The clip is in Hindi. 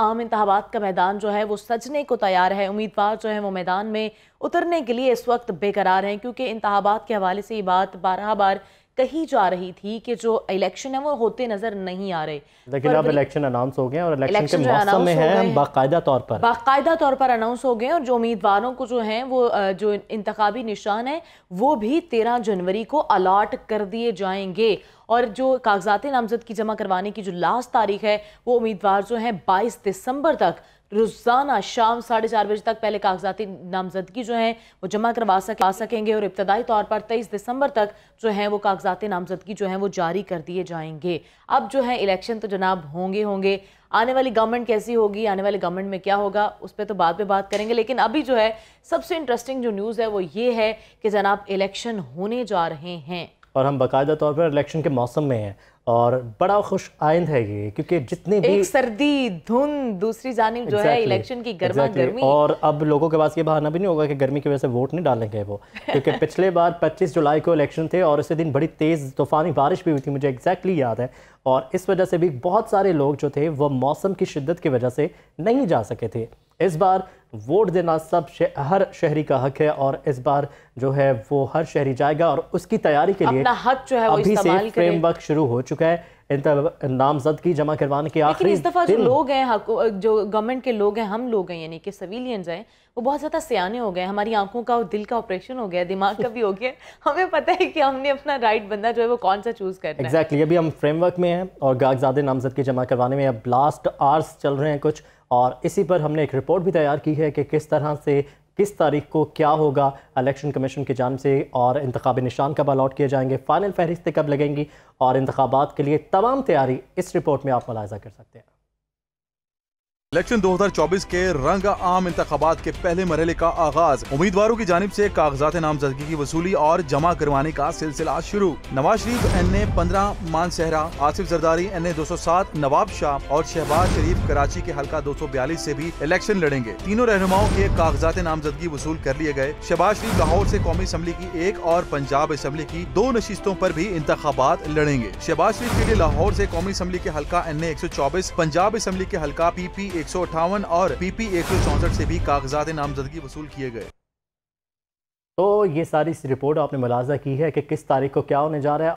आम इंतबात का मैदान जो है वो सजने को तैयार है उम्मीदवार जो है वो मैदान में उतरने के लिए इस वक्त बेकरार हैं क्योंकि इंतबात के हवाले से ये बात बारह बार कही जा रही थी कि जो इलेक्शन है वो होते नजर नहीं आ रहे लेकिन अब इलेक्शन अनाउंस हो गए और इलेक्शन के मौसम में है बाकायदा तौर पर बाकायदा तौर पर अनाउंस हो गए और जो उम्मीदवारों को जो है वो जो इंतबी निशान है वो भी तेरह जनवरी को अलाट कर दिए जाएंगे और जो कागजात नामजदगी जमा करवाने की जो लास्ट तारीख है वो उम्मीदवार जो हैं बाईस दिसंबर तक रोज़ाना शाम साढ़े चार बजे तक पहले कागजाती नामजदगी जो है वो जमा करवा सके आ सकेंगे और इब्तदाई तौर पर तेईस दिसंबर तक जो है वो कागजात नामजदगी जो है वो जारी कर दिए जाएंगे अब जो है इलेक्शन तो जनाब होंगे होंगे आने वाली गवर्नमेंट कैसी होगी आने वाली गवर्नमेंट में क्या होगा उस पर तो बाद में बात करेंगे लेकिन अभी जो है सबसे इंटरेस्टिंग जो न्यूज़ है वो ये है कि जनाब इलेक्शन होने जा रहे हैं और हम बाकायदा तौर पर इलेक्शन के मौसम में हैं और बड़ा खुश आइंद है ये क्योंकि जितने भी एक सर्दी धुंध दूसरी जानब जो exactly, है इलेक्शन की गर्मा exactly, गर्मी और अब लोगों के पास ये बहाना भी नहीं होगा कि गर्मी की वजह से वोट नहीं डालेंगे वो क्योंकि पिछले बार 25 जुलाई को इलेक्शन थे और इसी दिन बड़ी तेज़ तूफ़ानी बारिश भी हुई थी मुझे एग्जैक्टली exactly याद है और इस वजह से भी बहुत सारे लोग जो थे वह मौसम की शिद्दत की वजह से नहीं जा सके थे इस बार वोट देना सब शे, हर शहरी का हक है और इस बार जो है वो हर शहरी जाएगा और उसकी तैयारी के लिए हक जो है अभी से वर्क शुरू हो चुका है नामजदगी जमा करवाने के आखिरी इस दफ़ा जो लोग हैं जो गवर्नमेंट के लोग हैं हम लोग हैं यानी कि सिविलियंस हैं वो बहुत ज़्यादा सियाने हो गए हमारी आंखों का और दिल का ऑपरेशन हो गया दिमाग का भी हो गया हमें पता है कि हमने अपना राइट बंदा जो है वो कौन सा चूज़ करना एग्जैक्टली अभी हम फ्रेमवर्क में हैं और गागजादे नामजदगी जमा करवाने में अब लास्ट आर्स चल रहे हैं कुछ और इसी पर हमने एक रिपोर्ट भी तैयार की है कि किस तरह से किस तारीख को क्या होगा इलेक्शन कमीशन की जानब से और इंतबी निशान कब अलाट किए जाएंगे फ़ाइनल फहरिस्तें कब लगेंगी और इंतबात के लिए तमाम तैयारी इस रिपोर्ट में आप मुलायजा कर सकते हैं इलेक्शन 2024 के रंग आम इंतबात के पहले मरहले का आगाज उम्मीदवारों की जानब ऐसी कागजात नामजदगी की वसूली और जमा करवाने का सिलसिला शुरू नवाज शरीफ एन ए पंद्रह मानसहरा आसिफ जरदारी एन ए दो सौ सात नवाब शाह और शहबाज शरीफ कराची के हल्का दो सौ बयालीस ऐसी भी इलेक्शन लड़ेंगे तीनों रहनुमाओं के कागजात नामजदगी वसूल कर लिए गए शहबाज शरीफ लाहौर ऐसी कौमी असम्बली की एक और पंजाब असम्बली की दो नशितों आरोप भी इंतबात लड़ेंगे शहबाज शरीफ के लिए लाहौर ऐसी कौमी असम्बली के हल्का एन ए एक सौ चौबीस पंजाब असम्बली के हल्का पी पी एक और पीपी एक से भी कागजात नामजदगी वसूल किए गए तो ये सारी इस रिपोर्ट आपने मुलाजा की है कि किस तारीख को क्या होने जा रहा है